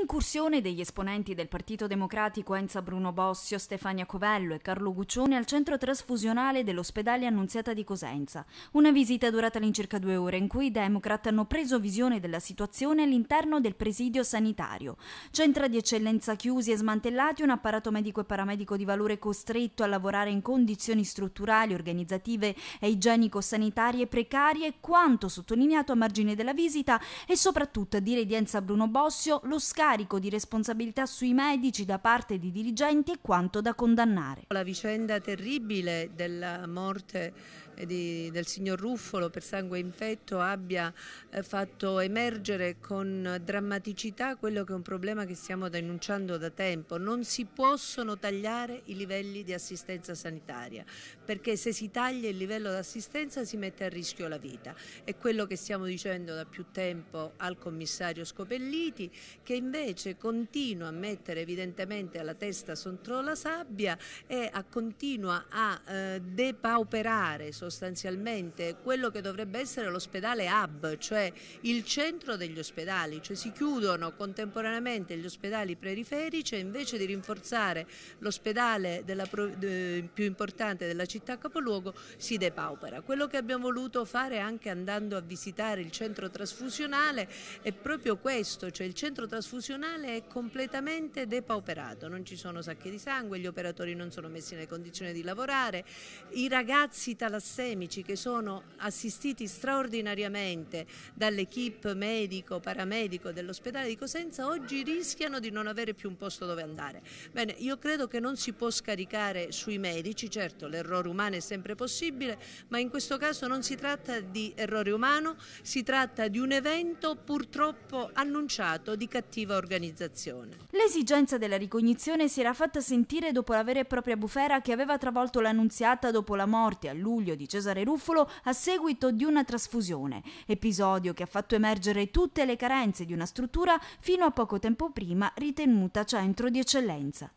Incursione degli esponenti del Partito Democratico Enza Bruno Bossio, Stefania Covello e Carlo Guccione al centro trasfusionale dell'ospedale Annunziata di Cosenza. Una visita durata all'incirca due ore in cui i Democrat hanno preso visione della situazione all'interno del presidio sanitario. Centra di eccellenza chiusi e smantellati, un apparato medico e paramedico di valore costretto a lavorare in condizioni strutturali, organizzative e igienico-sanitarie precarie, quanto sottolineato a margine della visita e soprattutto a dire di Enza Bruno Bossio lo scambio carico di responsabilità sui medici da parte di dirigenti è quanto da condannare. La vicenda terribile della morte eh, di, del signor Ruffolo per sangue infetto abbia eh, fatto emergere con drammaticità quello che è un problema che stiamo denunciando da tempo. Non si possono tagliare i livelli di assistenza sanitaria perché se si taglia il livello di assistenza si mette a rischio la vita. È quello che stiamo dicendo da più tempo al commissario Scopelliti che invece invece continua a mettere evidentemente la testa contro la sabbia e a, continua a eh, depauperare sostanzialmente quello che dovrebbe essere l'ospedale hub, cioè il centro degli ospedali, cioè si chiudono contemporaneamente gli ospedali periferici e invece di rinforzare l'ospedale de, più importante della città capoluogo si depaupera. Quello che abbiamo voluto fare anche andando a visitare il centro trasfusionale è proprio questo, cioè il centro trasfusionale istituzionale è completamente depauperato, non ci sono sacchi di sangue, gli operatori non sono messi nelle condizioni di lavorare, i ragazzi talassemici che sono assistiti straordinariamente dall'equipe medico, paramedico dell'ospedale di Cosenza oggi rischiano di non avere più un posto dove andare. Bene, io credo che non si può scaricare sui medici, certo l'errore umano è sempre possibile, ma in questo caso non si tratta di errore umano, si tratta di un evento purtroppo annunciato di cattiva effettiva organizzazione. L'esigenza della ricognizione si era fatta sentire dopo la vera e propria bufera che aveva travolto l'annunziata dopo la morte a luglio di Cesare Ruffolo a seguito di una trasfusione, episodio che ha fatto emergere tutte le carenze di una struttura fino a poco tempo prima ritenuta centro di eccellenza.